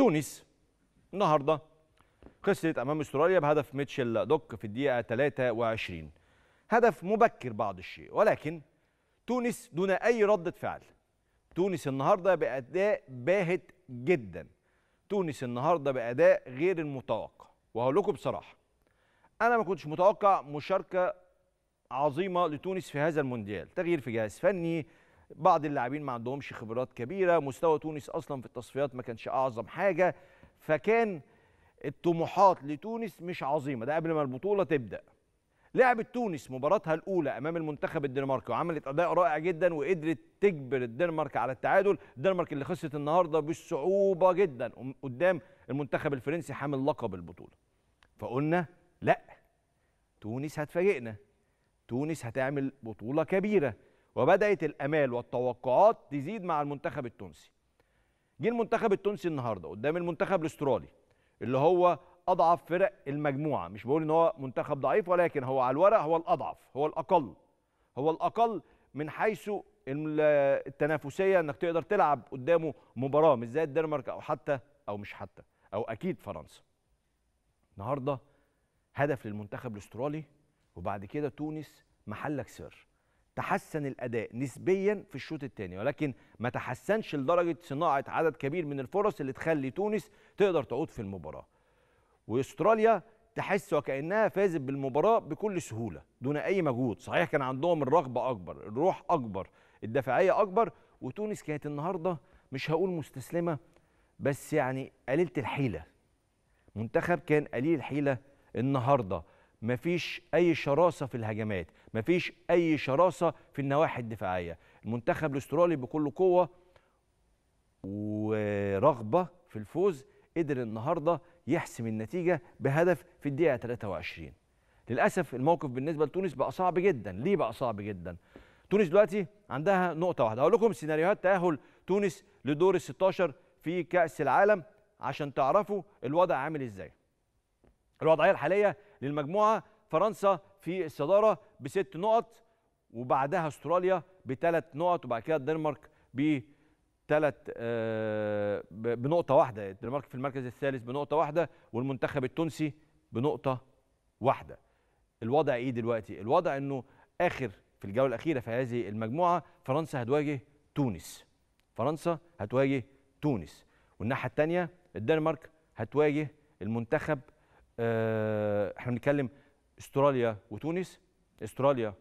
تونس النهارده خسرت امام استراليا بهدف ميتشل دوك في الدقيقه 23 هدف مبكر بعض الشيء ولكن تونس دون اي رده فعل تونس النهارده باداء باهت جدا تونس النهارده باداء غير المتوقع وهقول لكم بصراحه انا ما كنتش متوقع مشاركه عظيمه لتونس في هذا المونديال تغيير في جهاز فني بعض اللاعبين ما عندهمش خبرات كبيره مستوى تونس اصلا في التصفيات ما كانش اعظم حاجه فكان الطموحات لتونس مش عظيمه ده قبل ما البطوله تبدا لعبت تونس مباراتها الاولى امام المنتخب الدنماركي وعملت اداء رائع جدا وقدرت تجبر الدنمارك على التعادل الدنمارك اللي خسرت النهارده بصعوبه جدا قدام المنتخب الفرنسي حامل لقب البطوله فقلنا لا تونس هتفاجئنا تونس هتعمل بطوله كبيره وبدات الامال والتوقعات تزيد مع المنتخب التونسي جه المنتخب التونسي النهارده قدام المنتخب الاسترالي اللي هو اضعف فرق المجموعه مش بقول ان هو منتخب ضعيف ولكن هو على الورق هو الاضعف هو الاقل هو الاقل من حيث التنافسيه انك تقدر تلعب قدامه مباراه مش زي الدنمارك او حتى او مش حتى او اكيد فرنسا النهارده هدف للمنتخب الاسترالي وبعد كده تونس محلك سر تحسن الاداء نسبيا في الشوط الثاني ولكن ما تحسنش لدرجه صناعه عدد كبير من الفرص اللي تخلي تونس تقدر تعود في المباراه واستراليا تحس وكانها فازت بالمباراه بكل سهوله دون اي مجهود صحيح كان عندهم الرغبه اكبر الروح اكبر الدفاعيه اكبر وتونس كانت النهارده مش هقول مستسلمه بس يعني قليله الحيله منتخب كان قليل الحيله النهارده مفيش اي شراسه في الهجمات مفيش اي شراسه في النواحي الدفاعيه المنتخب الاسترالي بكل قوه ورغبه في الفوز قدر النهارده يحسم النتيجه بهدف في الدقيقه 23 للاسف الموقف بالنسبه لتونس بقى صعب جدا ليه بقى صعب جدا تونس دلوقتي عندها نقطه واحده هقول لكم سيناريوهات تاهل تونس لدور ال 16 في كاس العالم عشان تعرفوا الوضع عامل ازاي الوضعيه الحاليه للمجموعه فرنسا في الصداره بست نقط وبعدها استراليا بثلاث نقط وبعد كده الدنمارك بثلاث آه بنقطه واحده الدنمارك في المركز الثالث بنقطه واحده والمنتخب التونسي بنقطه واحده الوضع ايه دلوقتي الوضع انه اخر في الجوله الاخيره في هذه المجموعه فرنسا هتواجه تونس فرنسا هتواجه تونس والناحيه الثانيه الدنمارك هتواجه المنتخب آه، احنا بنتكلم استراليا وتونس استراليا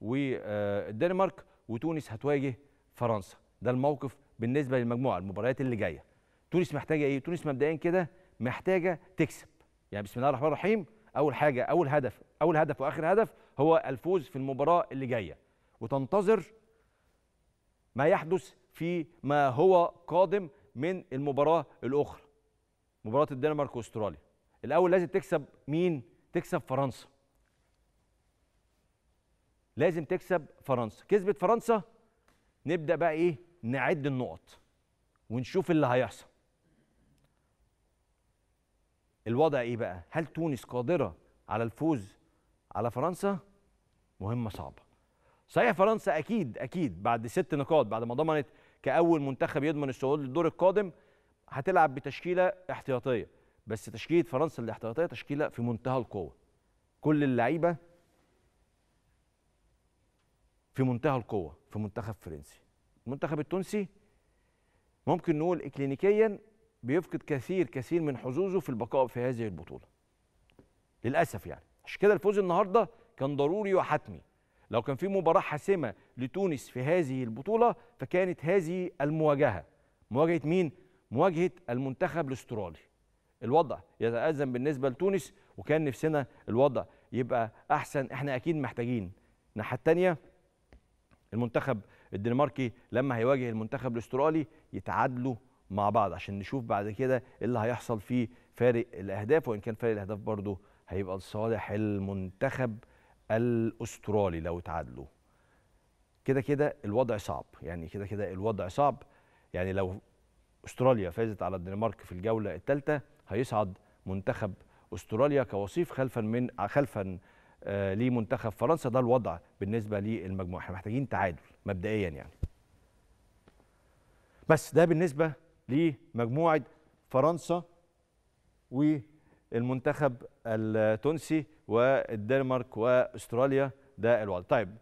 والدنمارك آه، وتونس هتواجه فرنسا ده الموقف بالنسبه للمجموعه المباريات اللي جايه تونس محتاجه ايه تونس مبدئيا كده محتاجه تكسب يعني بسم الله الرحمن الرحيم اول حاجه اول هدف اول هدف واخر هدف هو الفوز في المباراه اللي جايه وتنتظر ما يحدث في ما هو قادم من المباراه الاخرى مباراه الدنمارك واستراليا الاول لازم تكسب مين تكسب فرنسا لازم تكسب فرنسا كسبت فرنسا نبدا بقى ايه نعد النقط ونشوف اللي هيحصل الوضع ايه بقى هل تونس قادره على الفوز على فرنسا مهمه صعبه صحيح فرنسا اكيد اكيد بعد ست نقاط بعد ما ضمنت كاول منتخب يضمن الصعود للدور القادم هتلعب بتشكيله احتياطيه بس تشكيله فرنسا الاحتياطيه تشكيله في منتهى القوه كل اللعيبه في منتهى القوه في منتخب فرنسي المنتخب التونسي ممكن نقول اكلينيكيا بيفقد كثير كثير من حظوظه في البقاء في هذه البطوله للاسف يعني عشان كده الفوز النهارده كان ضروري وحتمي لو كان في مباراه حاسمه لتونس في هذه البطوله فكانت هذه المواجهه مواجهه مين مواجهه المنتخب الاسترالي الوضع يتأزم بالنسبة لتونس وكان نفسنا الوضع يبقى أحسن احنا أكيد محتاجين الناحية التانية المنتخب الدنماركي لما هيواجه المنتخب الاسترالي يتعادلوا مع بعض عشان نشوف بعد كده اللي هيحصل في فارق الاهداف وان كان فارق الاهداف برضه هيبقى لصالح المنتخب الاسترالي لو اتعادلوا كده كده الوضع صعب يعني كده كده الوضع صعب يعني لو استراليا فازت على الدنمارك في الجوله الثالثه هيصعد منتخب استراليا كوصيف خلفا من خلفا آه، لمنتخب فرنسا ده الوضع بالنسبه للمجموعه احنا محتاجين تعادل مبدئيا يعني بس ده بالنسبه لمجموعه فرنسا والمنتخب التونسي والدنمارك واستراليا ده الوضع طيب